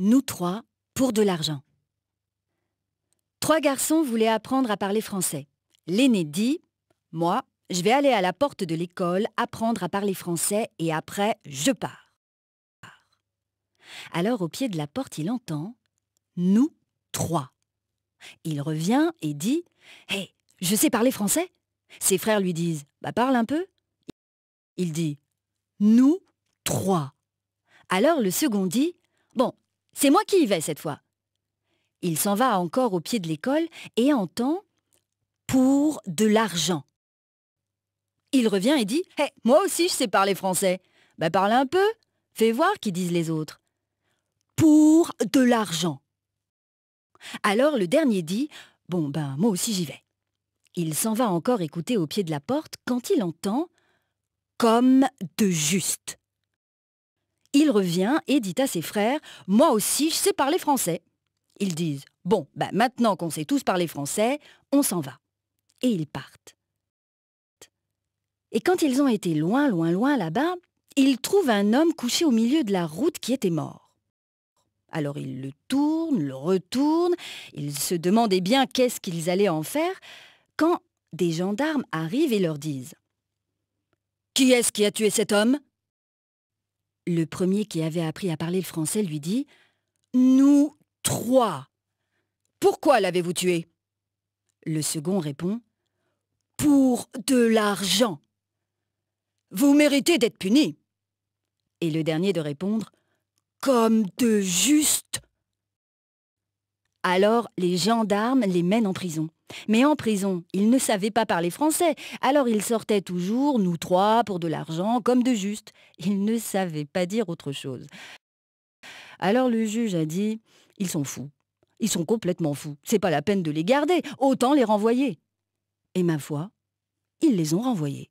nous trois, pour de l'argent. Trois garçons voulaient apprendre à parler français. L'aîné dit, moi, je vais aller à la porte de l'école, apprendre à parler français et après, je pars. Alors au pied de la porte, il entend ⁇ Nous trois ⁇ Il revient et dit ⁇ Hé, je sais parler français ?⁇ Ses frères lui disent ⁇ Bah parle un peu ⁇ Il dit ⁇ Nous trois ⁇ Alors le second dit ⁇ Bon, c'est moi qui y vais cette fois. Il s'en va encore au pied de l'école et entend pour de l'argent. Il revient et dit eh, moi aussi je sais parler français. Bah, parle un peu, fais voir qui disent les autres. Pour de l'argent. Alors le dernier dit Bon ben moi aussi j'y vais. Il s'en va encore écouter au pied de la porte quand il entend Comme de juste. Il revient et dit à ses frères, moi aussi je sais parler français. Ils disent, bon, ben maintenant qu'on sait tous parler français, on s'en va. Et ils partent. Et quand ils ont été loin, loin, loin là-bas, ils trouvent un homme couché au milieu de la route qui était mort. Alors ils le tournent, le retournent, ils se demandaient bien qu'est-ce qu'ils allaient en faire, quand des gendarmes arrivent et leur disent ⁇ Qui est-ce qui a tué cet homme ?⁇ le premier qui avait appris à parler le français lui dit ⁇ Nous trois Pourquoi l'avez-vous tué ?⁇ Le second répond ⁇ Pour de l'argent Vous méritez d'être puni !⁇ Et le dernier de répondre ⁇ Comme de juste !⁇ Alors les gendarmes les mènent en prison. Mais en prison, ils ne savaient pas parler français, alors ils sortaient toujours, nous trois, pour de l'argent, comme de juste. Ils ne savaient pas dire autre chose. Alors le juge a dit, ils sont fous. Ils sont complètement fous. C'est pas la peine de les garder, autant les renvoyer. Et ma foi, ils les ont renvoyés.